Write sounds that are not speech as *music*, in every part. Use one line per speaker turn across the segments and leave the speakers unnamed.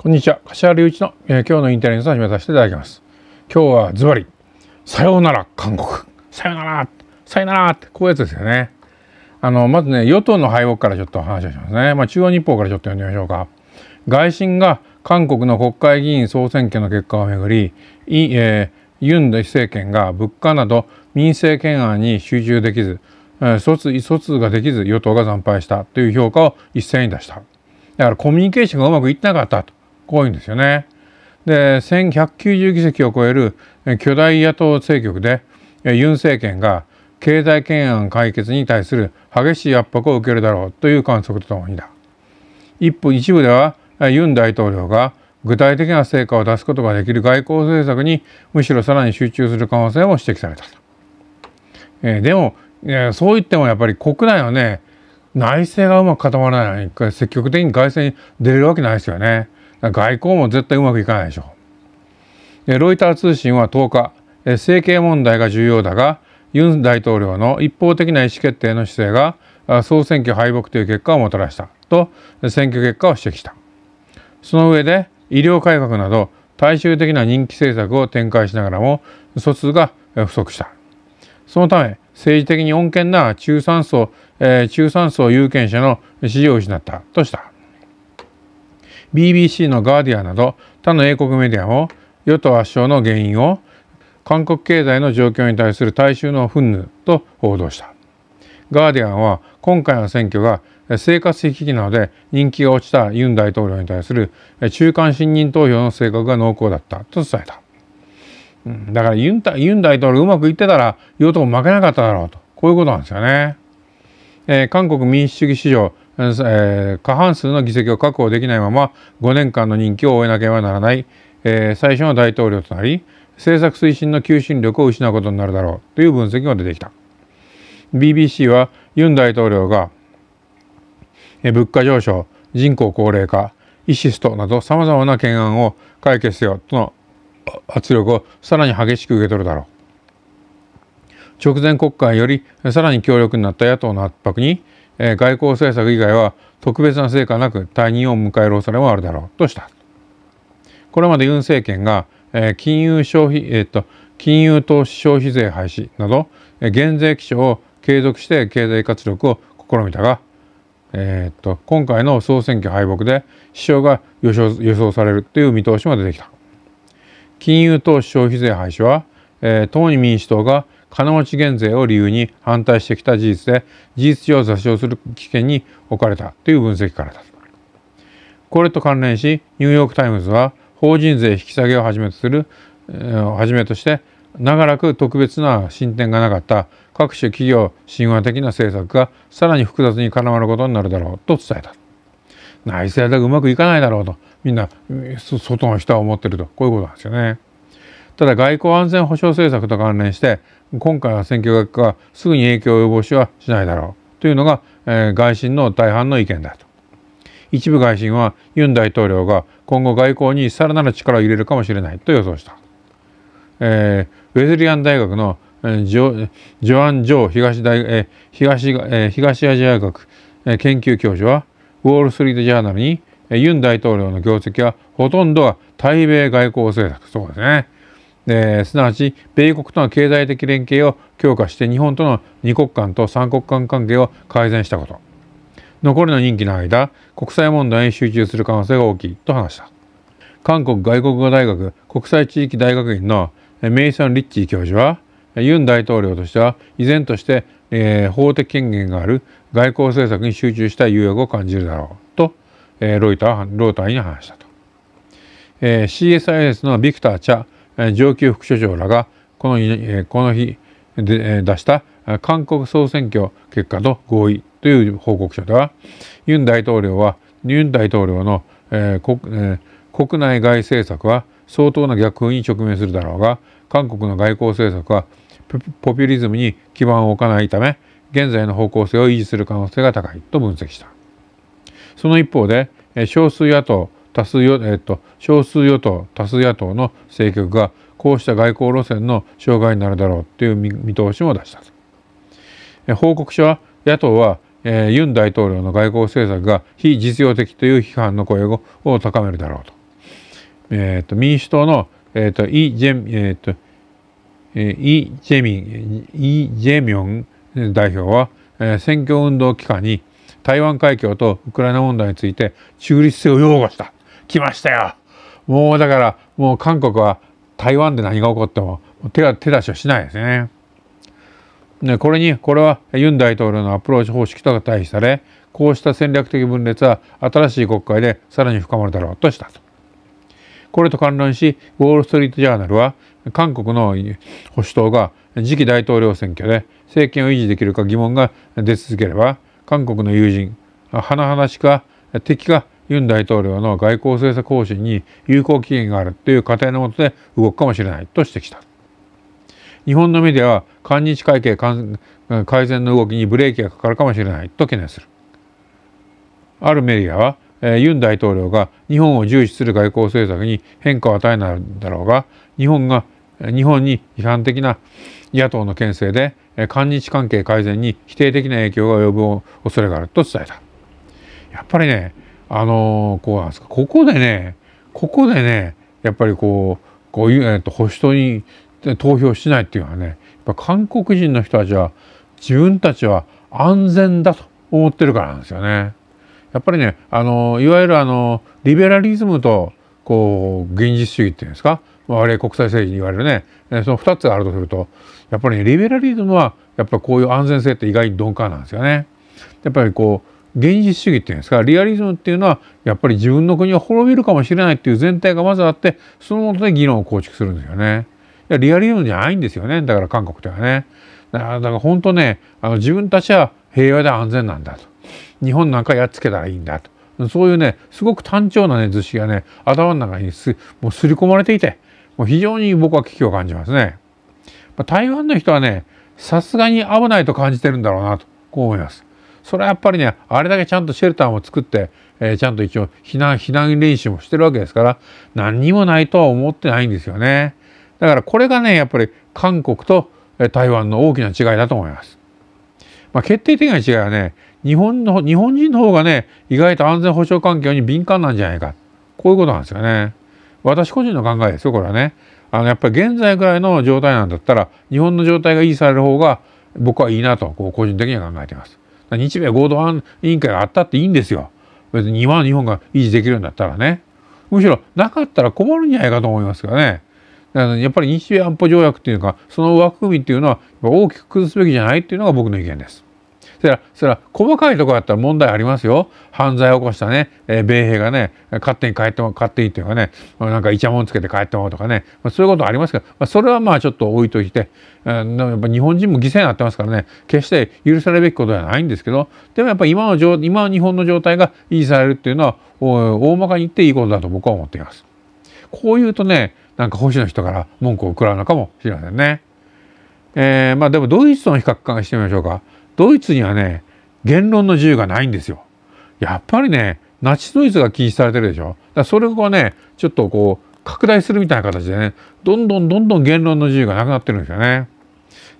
こんにちは柏隆一の、えー、今日のインタビュートを始めさせていただきます今日はズバリさようなら韓国さようならさようならってこういうやつですよねあのまずね与党の敗北からちょっと話をしますねまあ、中央日報からちょっと読んでみましょうか外信が韓国の国会議員総選挙の結果をめぐりい、えー、ユン政権が物価など民政権案に集中できず疎通疎通ができず与党が惨敗したという評価を一斉に出しただからコミュニケーションがうまくいってなかったと構多いんですよね。で1190議席を超える巨大野党政局でユン政権が経済懸案解決に対する激しい圧迫を受けるだろうという観測とともにだ一部一部ではユン大統領が具体的な成果を出すことができる外交政策にむしろさらに集中する可能性も指摘されたと、えー、でも、えー、そう言ってもやっぱり国内はね内政がうまく固まらないのに積極的に外政に出れるわけないですよね。外交も絶対うまくいかないでしょう。ロイター通信は10日政経問題が重要だがユン大統領の一方的な意思決定の姿勢が総選挙敗北という結果をもたらしたと選挙結果を指摘したその上で医療改革など大衆的な人気政策を展開しながらも疎通が不足したそのため政治的に穏健な中産層、中産層有権者の支持を失ったとした BBC のガーディアンなど他の英国メディアも与党圧勝の原因を韓国経済の状況に対する大衆の憤怒と報道した。ガーディアンは今回の選挙が生活危機なので人気が落ちたユン大統領に対する中間信任投票の性格が濃厚だったと伝えた。だからユンユン大統領うまくいってたら与党負けなかっただろうとこういうことなんですよね。えー、韓国民主主義史上えー、過半数の議席を確保できないまま5年間の任期を終えなければならない、えー、最初の大統領となり政策推進の求心力を失うことになるだろうという分析が出てきた BBC はユン大統領が物価上昇人口高齢化イシストなどさまざまな懸案を解決せよとの圧力をさらに激しく受け取るだろう直前国会よりさらに強力になった野党の圧迫にえ外交政策以外は特別な成果なく退任を迎える恐れもあるだろうとしたこれまでユン政権が、え金融消費、えっと金融投資消費税廃止など、え減税基調を継続して経済活力を試みたが、えっと今回の総選挙敗北で首相が予想予想されるという見通しも出てきた金融投資消費税廃止は、えー、党に民主党が金持ち減税を理由に反対してきた事実で事実上座礁する危険に置かれたという分析からだこれと関連しニューヨーク・タイムズは法人税引き下げをはじめとする、えはじめとして長らく特別な進展がなかった各種企業親和的な政策がさらに複雑に絡まることになるだろうと伝えた内政だけうまくいかないだろうとみんな外の人は思ってるとこういうことなんですよね。ただ外交安全保障政策と関連して今回は選挙結果がすぐに影響を及ぼしはしないだろうというのが、えー、外信の大半の意見だと。一部外信はユン大統領が今後外交にさらなる力を入れるかもしれないと予想した。えー、ウェズリアン大学のジョジョアン・ジョー東大、え東え東アジア学研究教授はウォール・ストリート・ジャーナルにユン大統領の業績はほとんどは対米外交政策そうですねえー、すなわち米国との経済的連携を強化して日本との2国間と3国間関係を改善したこと残りの任期の間国際問題に集中する可能性が大きいと話した韓国外国語大学国際地域大学院のメイソン・リッチー教授はユン大統領としては依然として、えー、法的権限がある外交政策に集中した有欲を感じるだろうと、えー、ロイターロータイに話したと、えー、CSIS のビクター・チャ上級副所長らがこのこの日で出した韓国総選挙結果の合意という報告書ではユン大統領はユン大統領の、え国え国内外政策は相当な逆風に直面するだろうが韓国の外交政策はポピュリズムに基盤を置かないため現在の方向性を維持する可能性が高いと分析したその一方で少数野党多数与、えっと、少数与党多数野党の政局がこうした外交路線の障害になるだろうという見通しも出したと。報告書は野党は、えー、ユン大統領の外交政策が非実用的という批判の声を高めるだろうと。えーと、民主党の、えーとイジェえーとえイ・ジェミンイ・ジェミョン代表は、えー、選挙運動期間に台湾海峡とウクライナ問題について中立性を擁護した来ましたよもうだからもう韓国は台湾で何が起こっても手は手出しはしないですね。ねこれにこれはユン大統領のアプローチ方式と対比されこうした戦略的分裂は新しい国会でさらに深まるだろうとしたと。これと関連しウォール・ストリート・ジャーナルは韓国の保守党が次期大統領選挙で政権を維持できるか疑問が出続ければ韓国の友人甚だしか敵がユン大統領の外交政策方針に有効期限があるという仮定のもとで動くかもしれないと指摘した。日本のメディアは韓日会計改善の動きにブレーキがかかるかもしれないと懸念する。あるメディアはユン大統領が日本を重視する外交政策に変化を与えないだろうが日本が日本に批判的な野党の牽制で韓日関係改善に否定的な影響が及ぶ恐れがあると伝えた。やっぱりねあのこうなんですかここでねここでねやっぱりこうこういう、えっと保守党に投票しないっていうのはねやっぱ韓国人の人たちは自分たちは安全だと思ってるからなんですよね。やっぱりねあのいわゆるあのリベラリズムとこう現実主義っていうんですか我々国際政治に言われるねその二つがあるとするとやっぱり、ね、リベラリズムはやっぱりこういう安全性って意外に鈍感なんですよね。やっぱりこう現実主義っていうんですかリアリズムっていうのはやっぱり自分の国は滅びるかもしれないっていう全体がまずあってそのもとで議論を構築するんですよね。いやリアリズムじゃないんですよねだから韓国ではね。だから本当ねあの自分たちは平和で安全なんだと日本なんかやっつけたらいいんだとそういうねすごく単調なね図式がね頭の中にすもう刷り込まれていてもう非常に僕は危機を感じますね。まあ、台湾の人はねさすがに危ないと感じてるんだろうなとこう思います。それはやっぱりねあれだけちゃんとシェルターも作って、えー、ちゃんと一応避難避難練習もしてるわけですから何にもないとは思ってないんですよねだからこれがねやっぱり韓国と台湾の大きな違いだと思います。まあ、決定的な違いはね日本の日本人の方がね意外と安全保障環境に敏感なんじゃないかこういうことなんですよね。私個人の考えですよこれはね。あのやっぱり現在ぐらいの状態なんだったら日本の状態が維持される方が僕はいいなとこう個人的には考えています。日米合同委員会があったっていいんですよ。別に今の日本が維持できるんだったらね。むしろなかったら困るんじゃないかと思いますがね。やっぱり日米安保条約っていうかその枠組みっていうのは大きく崩すべきじゃないっていうのが僕の意見です。それそれ細かいとこだったら問題ありますよ犯罪を起こしたね、えー、米兵がね勝手に帰っても勝手にというかねなんかイチャモンつけて帰ってもとかね、まあ、そういうことありますけど、まあ、それはまあちょっと置いといて、えー、やっぱ日本人も犠牲になってますからね決して許されるべきことではないんですけどでもやっぱり今の状今の日本の状態が維持されるっていうのは大まかに言っていいことだと僕は思っています。こう言うとねなんか保守の人から文句を食らうのかもしれませんね。えー、まあでもドイツとの比較化してみましょうかドイツにはね言論の自由がないんですよやっぱりねナチスドイツが禁止されてるでしょだそれがねちょっとこう拡大するみたいな形でねどんどんどんどん言論の自由がなくなってるんですよね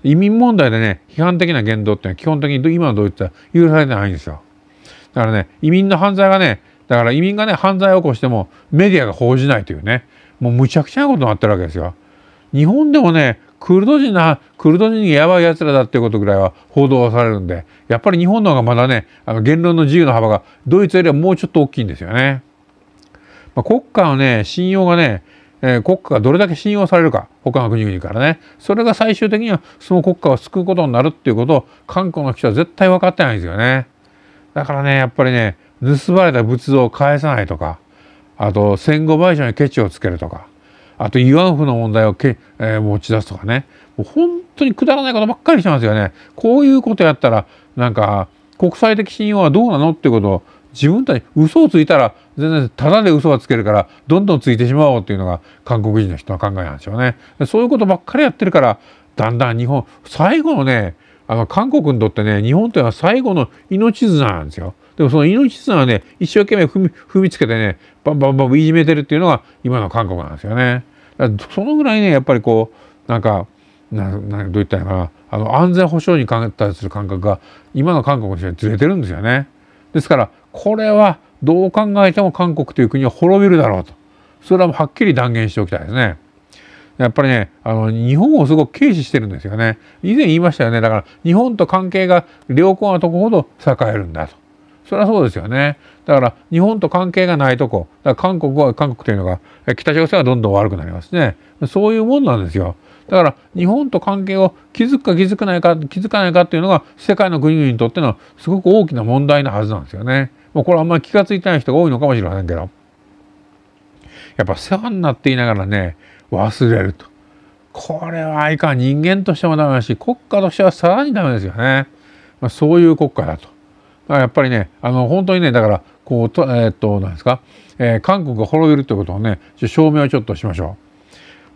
移民問題でね批判的な言動ってのは基本的に今のドイツは許されてないんですよだからね移民の犯罪がねだから移民がね犯罪を起こしてもメディアが報じないというねもうむちゃくちゃなことになってるわけですよ日本でもねクルド人なクルド人にやばいやつらだっていうことぐらいは報道されるんでやっぱり日本の方がまだねあの言論の自由の幅がドイツよりはもうちょっと大きいんですよね。まあ、国家のね信用がね、えー、国家がどれだけ信用されるか他の国々からねそれが最終的にはその国家を救うことになるっていうことを韓国の人は絶対分かってないんですよね。だからねやっぱりね盗まれた仏像を返さないとかあと戦後賠償にケチをつけるとか。あと慰安婦の問題をけ、えー、持ち出すとかねもう本当にくだらないことばっかりしてますよねこういうことやったらなんか国際的信用はどうなのってことを自分たち嘘をついたら全然ただで嘘はつけるからどんどんついてしまおうっていうのが韓国人の人の考えなんでしょうねそういうことばっかりやってるからだんだん日本最後のねあの韓国にとってね日本というのは最後の命綱なんですよ。でもその命綱はね一生懸命踏み踏みつけてねバンバンバンいじめてるっていうのが今の韓国なんですよね。だそのぐらいねやっぱりこうなんかなんどう言ったらいいかなあの安全保障にたりする感覚が今の韓国の人にずれてるんですよね。ですからこれはどう考えても韓国という国は滅びるだろうとそれははっきり断言しておきたいですね。やっぱりねあの日本をすごく軽視してるんですよね。以前言いましたよねだから日本と関係が良好なとこほど栄えるんだと。それはそうですよね。だから日本と関係がないとこ、だから韓国は韓国というのが北朝鮮はどんどん悪くなりますね。そういうもんなんですよ。だから日本と関係を築くか築かないか気づかないかっていうのが世界の国々にとってのすごく大きな問題なはずなんですよね。もうこれあんまり気が付いてない人が多いのかもしれませんけど。やっぱ世話になっていながらね忘れると。これはいかん人間としてもダメだし国家としてはさらにダメですよね。まあ、そういう国家だと。やっぱりねあの本当にねだからこうとえー、っとなんですか、えー、韓国が滅びるということをね証明をちょっとしましょう。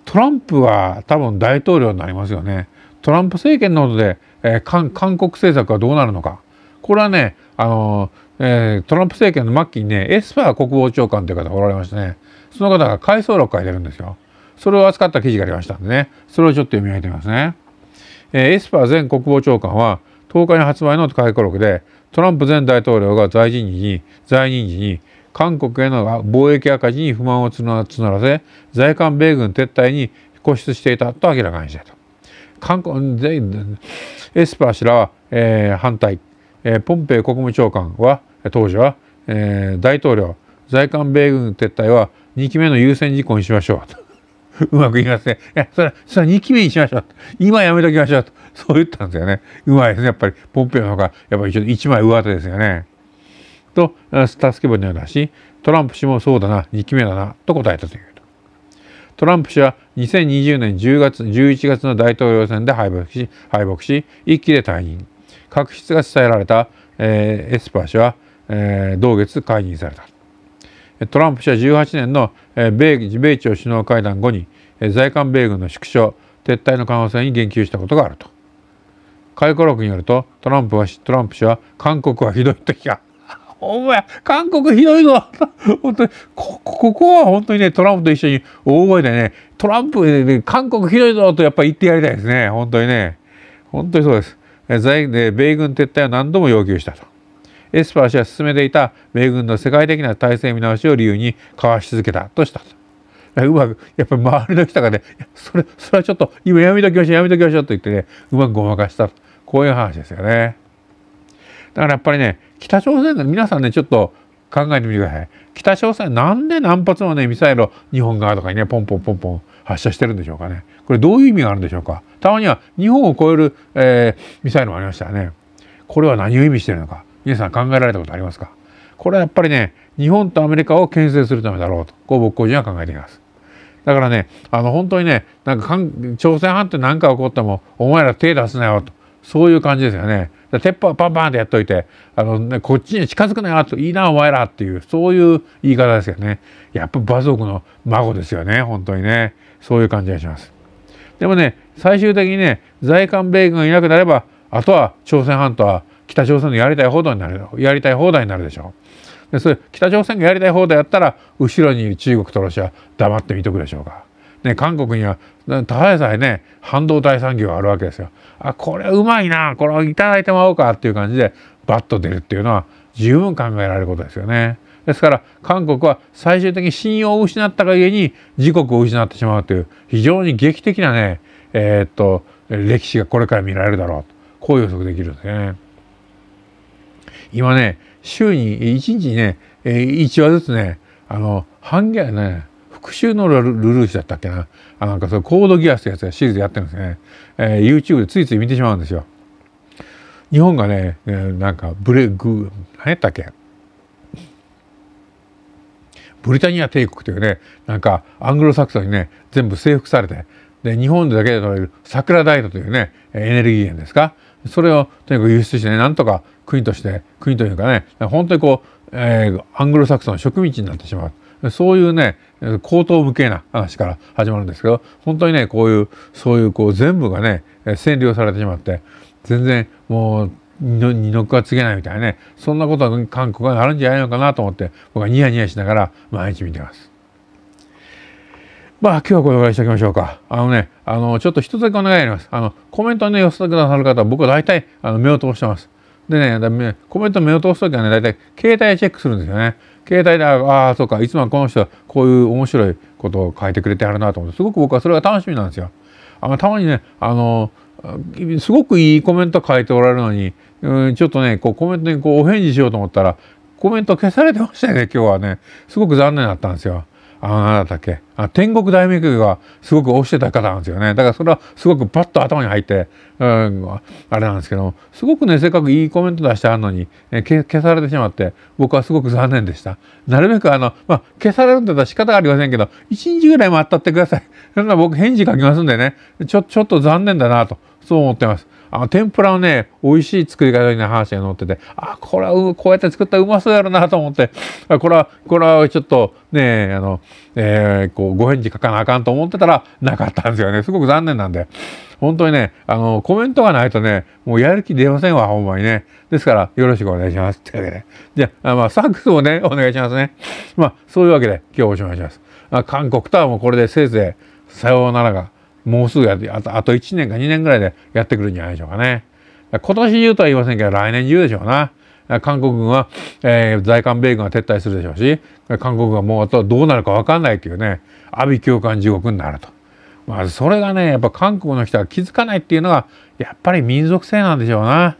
トランプは多分大統領になりますよね。トランプ政権のことで、えー、韓国政策はどうなるのか。これはね、あのえー、トランプ政権の末期にね、エスパー国防長官という方がおられましてね、その方が回想録書いてるんですよ。それを扱った記事がありましたんでね、それをちょっと読み上げてみますね。えー、エスパー前国防長官は、10日に発売の回顧録で、トランプ前大統領が在任時に在任時に韓国への貿易赤字に不満を募らせ在韓米軍撤退に固執していたと明らかにしたと。韓国エスパー氏らは、えー、反対、えー、ポンペイ国務長官は当時は、えー、大統領在韓米軍撤退は2期目の優先事項にしましょうと *laughs* うまくいきません、ね。いや、それ、それは2期目にしましょう。今やめときましょう。と。そう言ったんですよね。うまいですね。やっぱり、ポンペオの方が、やっぱりちょっと一枚上手ですよね。と、助け舟のようだし、トランプ氏もそうだな、2期目だな、と答えたという。トランプ氏は2020年10月、11月の大統領選で敗北し、敗北し、一気で退任。確執が伝えられた、えー、エスパー氏は、えー、同月解任された。トランプ氏は18年の米米朝首脳会談後に在韓米軍の縮小撤退の可能性に言及したことがあると回顧録によるとトランプはトランプ氏は韓国はひどいと批 *laughs* お前韓国ひどいぞ *laughs* 本当にここは本当にねトランプと一緒に大声でねトランプ、ね、韓国ひどいぞとやっぱり言ってやりたいですね本当にね本当にそうです在米軍撤退を何度も要求したとエスパー氏は進めていた米軍の世界的な体制見直しを理由にかわし続けたとしたと。うまくやっぱり周りの人がねそれそれはちょっと今やめときましょうやめときましょうと言ってねうまくごまかしたとこういう話ですよね。だからやっぱりね北朝鮮の皆さんねちょっと考えてみてください北朝鮮なんで何発もねミサイルを日本側とかにねポンポンポンポン発射してるんでしょうかねこれどういう意味があるんでしょうかたまには日本を超える、えー、ミサイルもありましたよねこれは何を意味してるのか皆さん考えられたことありますかこれはやっぱりね日本とアメリカを牽制するためだろうとこう僕個人は考えていますだからねあの本当にねなんか朝鮮半島何か起こってもお前ら手出すなよとそういう感じですよね鉄砲パンパンってやっといてあの、ね、こっちに近づくなよといいなお前らっていうそういう言い方ですよねやっぱ馬族の孫ですよね本当にねそういう感じがしますでもね最終的にね在韓米軍がいなくなればあとは朝鮮半島は北朝鮮のやりたい放題になるやりたい放題になるでしょでそれ北朝鮮がやりたい放題やったら後ろにいる中国とロシア黙って見とくでしょうか。ね、韓国にはただでさえね半導体産業があるわけですよ。あこれうまいなこれいただいてもらおうかっていう感じでバッと出るっていうのは十分考えられることですよね。ですから韓国は最終的に信用を失ったがゆえに自国を失ってしまうという非常に劇的なねえー、っと歴史がこれから見られるだろうとこう予測できるんですね。今ね、週に1日ね、1話ずつね、あの、半ギャね、復讐のルルーシだったっけな。あなんかそのコードギアスってやつがシリーズやってるんですね。えー、YouTube でついつい見てしまうんですよ。日本がね、えなんかブレグ、何やったっけブリタニア帝国というね、なんかアングロサクソンにね、全部征服されて、で、日本だけで取れる桜ダイトというね、エネルギー源ですかそれをとにかく輸出してねなんとか国として国というかね本当にこう、えー、アングロサクソン植民地になってしまうそういうね高等無形な話から始まるんですけど本当にねこういうそういうこう全部がね占領されてしまって全然もう二の句は告げないみたいなねそんなことは韓国はなるんじゃないのかなと思って僕はニヤニヤしながら毎日見てます。まあ、今日はこれぐらいにしておきましょうか。あのね、あの、ちょっと一つだけお願いします。あの、コメントね、寄せてくださる方は僕は大体、あの、目を通してます。でね、だコメント目を通すときはね、大体、携帯チェックするんですよね。携帯で、ああ、そうか、いつもこの人はこういう面白いことを書いてくれてあるなと思って、すごく僕はそれが楽しみなんですよ。あの、たまにね、あの、すごくいいコメント書いておられるのに、うん、ちょっとね、こうコメントにこうお返事しようと思ったら、コメント消されてましたよね、今日はね。すごく残念だったんですよ。あなだっけあ天国大名曲がすごく推してた方なんですよねだからそれはすごくパッと頭に入って、うん、あれなんですけどすごくねせっかくいいコメント出してあるのに、え消されてしまって僕はすごく残念でしたなるべくあの、まあ、消されるんだったら仕方ありませんけど1日ぐらいあったってくださいそんな僕返事書きますんでねちょちょっと残念だなとそう思ってますあの天ぷらのね美味しい作り方に話が載っててあこれはこうやって作ったらうまそうやろなと思ってこれはこれはちょっとねあの、えー、こうご返事書かなあかんと思ってたらなかったんですよねすごく残念なんで本当にねあのコメントがないとねもうやる気出ませんわほんまにねですからよろしくお願いしますってわけでじゃあまあサックスもねお願いしますねまあそういうわけで今日おしまいします、まあ、韓国とはもうこれでせいぜいさようならがもうすぐやってあとあと1年か2年ぐらいでやってくるんじゃないでしょうかね。今年中とは言いませんけど来年中でしょうな。韓国軍は、えー、在韓米軍は撤退するでしょうし韓国軍はもうあとどうなるか分かんないっていうね阿鼻共官地獄になると。まあ、それがねやっぱ韓国の人は気づかないっていうのがやっぱり民族性なんでしょうな。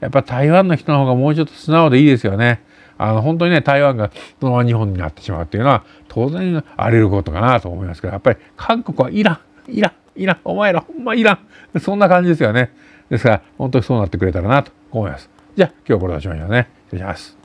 やっぱ台湾の人の方がもうちょっと素直でいいですよね。あの本当にね台湾がそのまま日本になってしまうっていうのは当然あり得ることかなと思いますけどやっぱり韓国はいらんいらんいらん、お前らほんまいらん。そんな感じですよね。ですから、本当にそうなってくれたらなと思います。じゃあ、今日はこれでおしまいますね。失礼します。